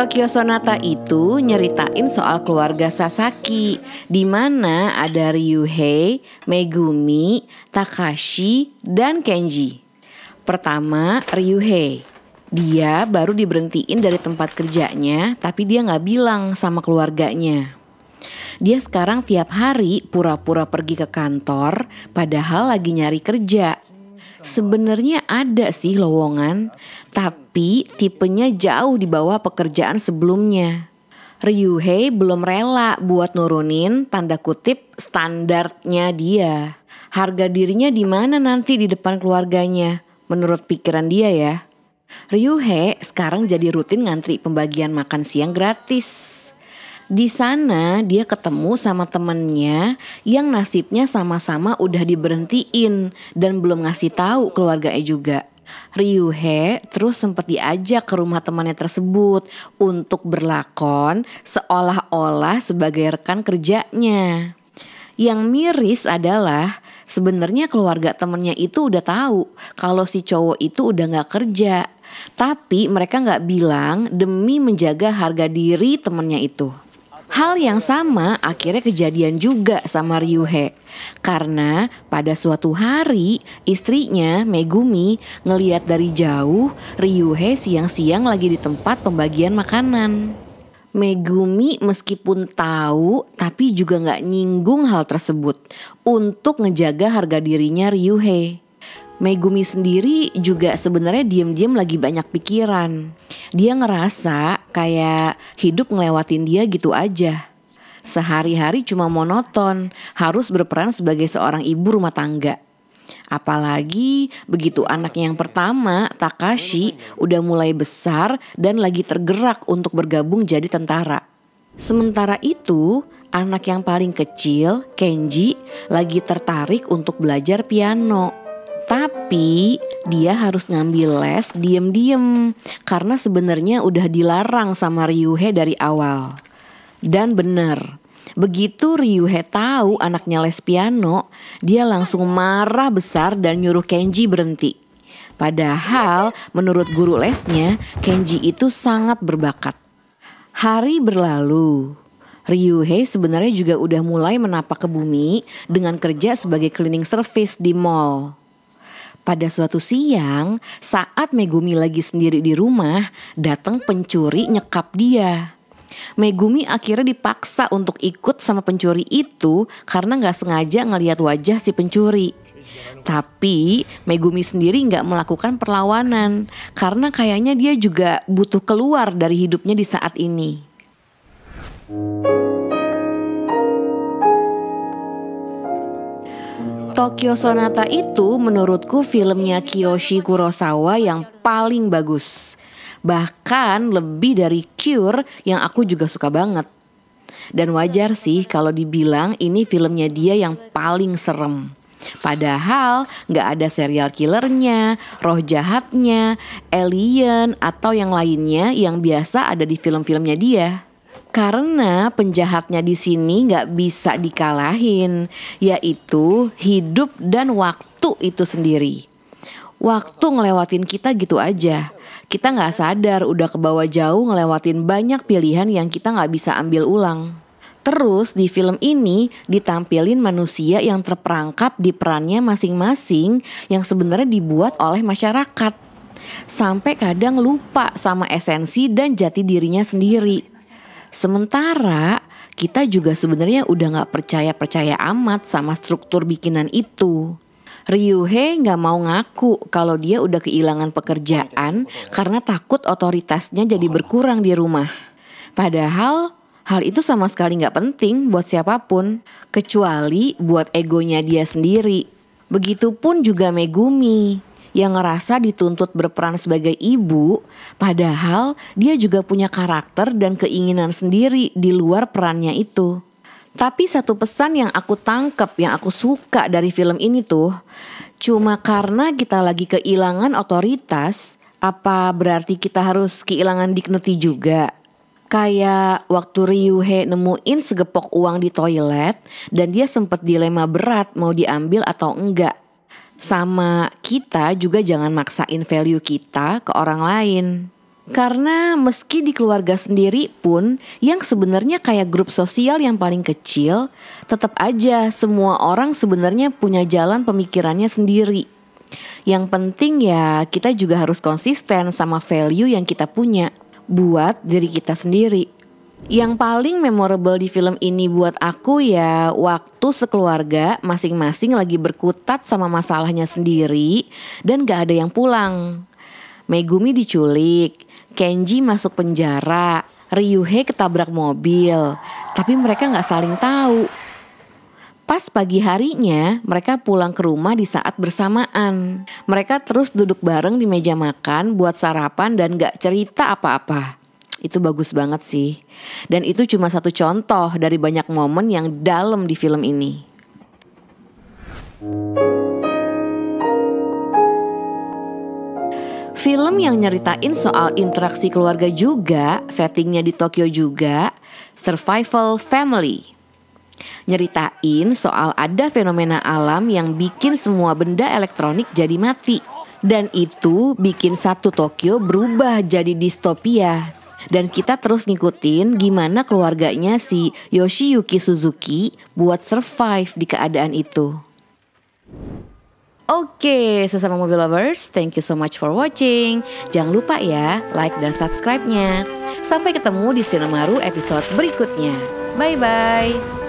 Tokyo Sonata itu nyeritain soal keluarga Sasaki di mana ada Ryuhei, Megumi, Takashi, dan Kenji. Pertama, Ryuhei. Dia baru diberhentiin dari tempat kerjanya, tapi dia nggak bilang sama keluarganya. Dia sekarang tiap hari pura-pura pergi ke kantor, padahal lagi nyari kerja Sebenarnya ada sih lowongan, tapi tipenya jauh di bawah pekerjaan sebelumnya. Ryuhei belum rela buat nurunin tanda kutip standarnya dia. Harga dirinya di mana nanti di depan keluarganya, menurut pikiran dia ya. Ryuhei sekarang jadi rutin ngantri pembagian makan siang gratis. Di sana dia ketemu sama temennya yang nasibnya sama-sama udah diberhentiin dan belum ngasih tahu keluarganya e juga. Ryuhe terus sempat diajak ke rumah temannya tersebut untuk berlakon seolah-olah sebagai rekan kerjanya. Yang miris adalah sebenarnya keluarga temennya itu udah tahu kalau si cowok itu udah nggak kerja. Tapi mereka nggak bilang demi menjaga harga diri temennya itu. Hal yang sama akhirnya kejadian juga sama Ryuhe. Karena pada suatu hari istrinya Megumi ngeliat dari jauh Ryuhe siang-siang lagi di tempat pembagian makanan. Megumi meskipun tahu tapi juga nggak nyinggung hal tersebut untuk ngejaga harga dirinya Ryuhei. Megumi sendiri juga sebenarnya diam-diam lagi banyak pikiran. Dia ngerasa kayak hidup ngelewatin dia gitu aja. Sehari-hari cuma monoton, harus berperan sebagai seorang ibu rumah tangga. Apalagi begitu anaknya yang pertama, Takashi, udah mulai besar dan lagi tergerak untuk bergabung jadi tentara. Sementara itu, anak yang paling kecil, Kenji, lagi tertarik untuk belajar piano. Tapi dia harus ngambil les diem-diem karena sebenarnya udah dilarang sama Ryuhe dari awal. Dan benar, begitu Ryuhe tahu anaknya les piano, dia langsung marah besar dan nyuruh Kenji berhenti. Padahal menurut guru lesnya, Kenji itu sangat berbakat. Hari berlalu, Ryuhe sebenarnya juga udah mulai menapak ke bumi dengan kerja sebagai cleaning service di mall. Pada suatu siang, saat Megumi lagi sendiri di rumah, datang pencuri nyekap dia. Megumi akhirnya dipaksa untuk ikut sama pencuri itu karena nggak sengaja ngelihat wajah si pencuri. Tapi Megumi sendiri nggak melakukan perlawanan karena kayaknya dia juga butuh keluar dari hidupnya di saat ini. Thank Tokyo Sonata itu menurutku filmnya Kiyoshi Kurosawa yang paling bagus. Bahkan lebih dari Cure yang aku juga suka banget. Dan wajar sih kalau dibilang ini filmnya dia yang paling serem. Padahal nggak ada serial killernya, roh jahatnya, alien atau yang lainnya yang biasa ada di film-filmnya dia. Karena penjahatnya di sini nggak bisa dikalahin, yaitu hidup dan waktu itu sendiri. Waktu ngelewatin kita gitu aja. Kita nggak sadar udah ke bawah jauh ngelewatin banyak pilihan yang kita nggak bisa ambil ulang. Terus di film ini ditampilin manusia yang terperangkap di perannya masing-masing yang sebenarnya dibuat oleh masyarakat. Sampai kadang lupa sama esensi dan jati dirinya sendiri. Sementara kita juga sebenarnya udah nggak percaya-percaya amat sama struktur bikinan itu. Ryuhe nggak mau ngaku kalau dia udah kehilangan pekerjaan karena takut otoritasnya jadi berkurang di rumah. Padahal hal itu sama sekali nggak penting buat siapapun, kecuali buat egonya dia sendiri. Begitupun juga Megumi yang ngerasa dituntut berperan sebagai ibu, padahal dia juga punya karakter dan keinginan sendiri di luar perannya itu. Tapi satu pesan yang aku tangkep, yang aku suka dari film ini tuh, cuma karena kita lagi kehilangan otoritas, apa berarti kita harus kehilangan dignity juga? Kayak waktu Ryuhe nemuin segepok uang di toilet dan dia sempat dilema berat mau diambil atau enggak sama kita juga jangan maksain value kita ke orang lain. Karena meski di keluarga sendiri pun yang sebenarnya kayak grup sosial yang paling kecil, tetap aja semua orang sebenarnya punya jalan pemikirannya sendiri. Yang penting ya kita juga harus konsisten sama value yang kita punya buat diri kita sendiri. Yang paling memorable di film ini buat aku ya waktu sekeluarga masing-masing lagi berkutat sama masalahnya sendiri dan gak ada yang pulang. Megumi diculik, Kenji masuk penjara, Ryuhei ketabrak mobil, tapi mereka gak saling tahu. Pas pagi harinya, mereka pulang ke rumah di saat bersamaan. Mereka terus duduk bareng di meja makan buat sarapan dan gak cerita apa-apa itu bagus banget sih. Dan itu cuma satu contoh dari banyak momen yang dalam di film ini. Film yang nyeritain soal interaksi keluarga juga, settingnya di Tokyo juga, survival family. Nyeritain soal ada fenomena alam yang bikin semua benda elektronik jadi mati. Dan itu bikin satu Tokyo berubah jadi distopia dan kita terus ngikutin gimana keluarganya si Yoshiyuki Suzuki buat survive di keadaan itu. Oke, okay, sesama movie lovers, thank you so much for watching. Jangan lupa ya, like dan subscribe-nya. Sampai ketemu di sinemaru episode berikutnya. Bye-bye.